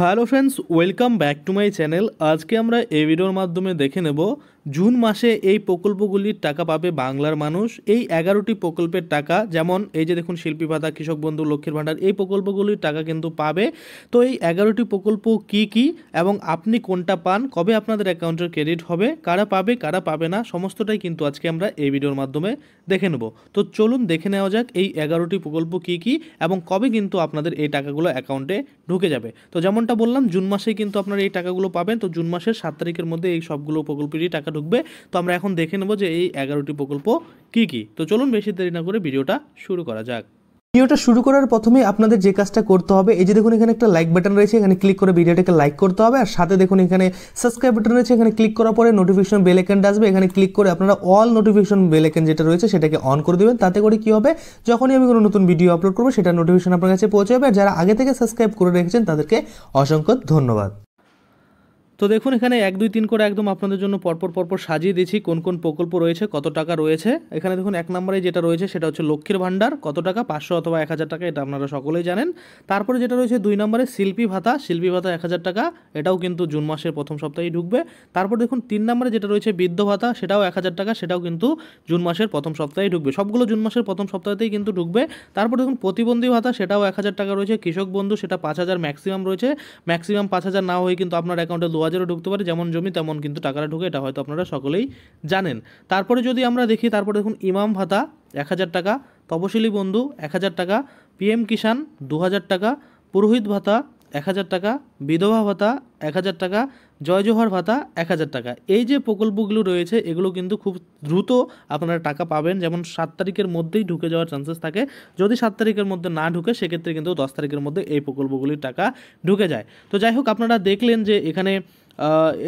hello friends welcome back to my channel আজকে আমরা এই ভিডিওর মাধ্যমে দেখে নেব জুন মাসে এই প্রকল্পগুলির টাকা পাবে বাংলার মানুষ এই এগারোটি প্রকল্পের টাকা যেমন এই যে দেখুন শিল্পী ভাতা কৃষক বন্ধু লক্ষ্মীর ভাণ্ডার এই প্রকল্পগুলির টাকা কিন্তু পাবে তো এই এগারোটি প্রকল্প কি কি এবং আপনি কোনটা পান কবে আপনাদের অ্যাকাউন্টের ক্রেডিট হবে কারা পাবে কারা পাবে না সমস্তটাই কিন্তু আজকে আমরা এই ভিডিওর মাধ্যমে দেখে নেব তো চলুন দেখে নেওয়া যাক এই এগারোটি প্রকল্প কি কি এবং কবে কিন্তু আপনাদের এই টাকাগুলো অ্যাকাউন্টে ঢুকে যাবে তো যেমনটা বললাম জুন মাসে কিন্তু আপনারা এই টাকাগুলো পাবেন তো জুন মাসের সাত তারিখের মধ্যে এই সবগুলো প্রকল্পেরই টাকা ঢুকবে তো আমরা এখন দেখে নেব যে এই এগারোটি প্রকল্প কি কি তো চলুন বেশি দেরি না করে ভিডিওটা শুরু করা যাক ভিডিওটা শুরু করার প্রথমে আপনাদের যে কাজটা করতে হবে এই যে দেখুন এখানে একটা লাইক বাটন রয়েছে এখানে ক্লিক করে ভিডিওটাকে লাইক করতে হবে আর সাথে দেখুন এখানে সাবস্ক্রাইব বাটন রয়েছে এখানে ক্লিক করার পরে নোটিফিকেশন বেল আইকনটা আসবে এখানে ক্লিক করে আপনারা অল নোটিফিকেশন বেল আইকন যেটা রয়েছে সেটাকে অন করে দেবেন তাতে করে কি হবে যখনই আমি কোনো নতুন ভিডিও আপলোড করবো সেটা নোটিফিকেশন আপনার কাছে পৌঁছে যাবে আর যারা আগে থেকে সাবস্ক্রাইব করে রেখেছেন তাদেরকে অসংখ্য ধন্যবাদ তো দেখুন এখানে এক দুই তিন করে একদম আপনাদের জন্য পরপর পরপর সাজিয়ে দিয়েছি কোন কোন প্রকল্প রয়েছে কত টাকা রয়েছে এখানে দেখুন এক নম্বরে যেটা রয়েছে সেটা হচ্ছে লক্ষ্মীর ভাণ্ডার কত টাকা পাঁচশো অথবা এক হাজার টাকা এটা আপনারা সকলেই জানেন তারপরে যেটা রয়েছে দুই নম্বরে শিল্পী ভাতা শিল্পী ভাতা এক হাজার টাকা এটাও কিন্তু জুন মাসের প্রথম সপ্তাহেই ঢুকবে তারপর দেখুন তিন নম্বরে যেটা রয়েছে বৃদ্ধ ভাতা সেটাও এক হাজার টাকা সেটাও কিন্তু জুন মাসের প্রথম সপ্তাহেই ঢুকবে সবগুলো জুন মাসের প্রথম সপ্তাহতেই কিন্তু ঢুকবে তারপর দেখুন প্রতিবন্ধী ভাতা সেটাও এক হাজার টাকা রয়েছে কৃষক বন্ধু সেটা পাঁচ হাজার ম্যাক্সিমাম রয়েছে ম্যাক্সিমাম পাঁচ হাজার না হয়ে কিন্তু আপনার অ্যাকাউন্টে দু বাজারে ঢুকতে পারে যেমন জমি তেমন কিন্তু টাকাটা ঢুকে এটা হয়তো আপনারা সকলেই জানেন তারপরে যদি আমরা দেখি তারপরে দেখুন ইমাম ভাতা এক হাজার টাকা তপশিলি বন্ধু এক হাজার টাকা পিএম কিষাণ দু হাজার টাকা পুরোহিত ভাতা এক হাজার টাকা বিধবা ভাতা এক হাজার টাকা জয় জোহর ভাতা এক হাজার টাকা এই যে প্রকল্পগুলো রয়েছে এগুলো কিন্তু খুব দ্রুত আপনারা টাকা পাবেন যেমন সাত তারিখের মধ্যেই ঢুকে যাওয়ার চান্সেস থাকে যদি সাত তারিখের মধ্যে না ঢুকে সেক্ষেত্রে কিন্তু দশ তারিখের মধ্যে এই প্রকল্পগুলির টাকা ঢুকে যায় তো যাই হোক আপনারা দেখলেন যে এখানে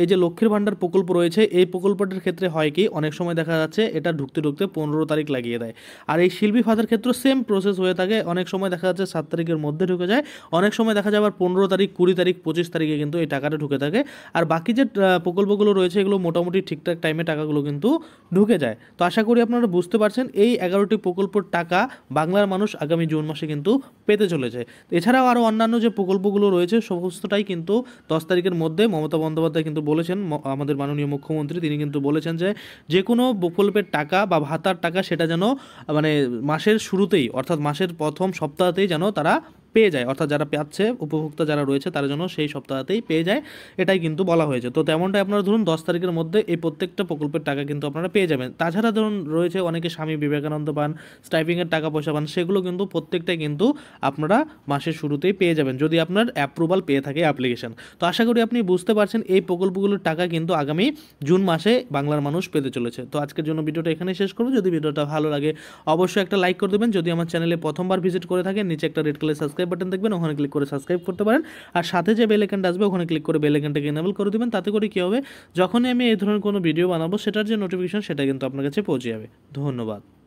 এই যে লক্ষ্মীর ভাণ্ডার প্রকল্প রয়েছে এই প্রকল্পটির ক্ষেত্রে হয় কি অনেক সময় দেখা যাচ্ছে এটা ঢুকতে ঢুকতে পনেরো তারিখ লাগিয়ে দেয় আর এই শিল্পী ফাঁদের ক্ষেত্রে সেম প্রসেস হয়ে থাকে অনেক সময় দেখা যাচ্ছে সাত তারিখের মধ্যে ঢুকে যায় অনেক সময় দেখা যায় আবার পনেরো তারিখ কুড়ি তারিখ পঁচিশ তারিখে কিন্তু এই টাকাটা ঢুকে থাকে আর বাকি যে প্রকল্পগুলো রয়েছে এগুলো মোটামুটি ঠিকঠাক টাইমে টাকাগুলো কিন্তু ঢুকে যায় তো আশা করি আপনারা বুঝতে পারছেন এই এগারোটি প্রকল্পর টাকা বাংলার মানুষ আগামী জুন মাসে কিন্তু পেতে চলেছে এছাড়াও আরও অন্যান্য যে প্রকল্পগুলো রয়েছে সমস্তটাই কিন্তু দশ তারিখের মধ্যে মমতা বন্দ বন্দ্যোপাধ্যায় কিন্তু বলেছেন আমাদের মাননীয় মুখ্যমন্ত্রী তিনি কিন্তু বলেছেন যে যে কোনো প্রকল্পের টাকা বা ভাতার টাকা সেটা যেন মানে মাসের শুরুতেই অর্থাৎ মাসের প্রথম সপ্তাহতেই যেন তারা পেয়ে যায় অর্থাৎ যারা পাচ্ছে উপভোক্তা যারা রয়েছে তারা যেন সেই সপ্তাহতেই পেয়ে যায় এটাই কিন্তু বলা হয়েছে তো তেমনটাই আপনারা ধরুন দশ তারিখের মধ্যে এই প্রত্যেকটা প্রকল্পের টাকা কিন্তু আপনারা পেয়ে যাবেন তাছাড়া ধরুন রয়েছে অনেকে স্বামী বিবেকানন্দ পান স্টাইপিংয়ের টাকা পয়সা পান সেগুলো কিন্তু প্রত্যেকটাই কিন্তু আপনারা মাসের শুরুতেই পেয়ে যাবেন যদি আপনার অ্যাপ্রুভাল পেয়ে থাকে অ্যাপ্লিকেশান তো আশা করি আপনি বুঝতে পারছেন এই প্রকল্পগুলোর টাকা কিন্তু আগামী জুন মাসে বাংলার মানুষ পেতে চলেছে তো আজকের জন্য ভিডিওটা এখানে শেষ করবো যদি ভিডিওটা ভালো লাগে অবশ্যই একটা লাইক করে দেবেন যদি আমার চ্যানেলে প্রথমবার ভিজিট করে থাকেন নিচে একটা red colour subscribe subscribe button দেখবেন ওখানে ক্লিক করে সাবস্ক্রাইব করতে পারেন আর সাথে যে বেলেকানটা আসবে ওখানে ক্লিক করে বেলেকেনটাকে এনেবল করে দেবেন তাতে করে কী হবে যখনই আমি এই ধরনের কোনো ভিডিও বানাবো সেটার যে নোটিফিকেশান সেটা কিন্তু আপনার কাছে পৌঁছে যাবে ধন্যবাদ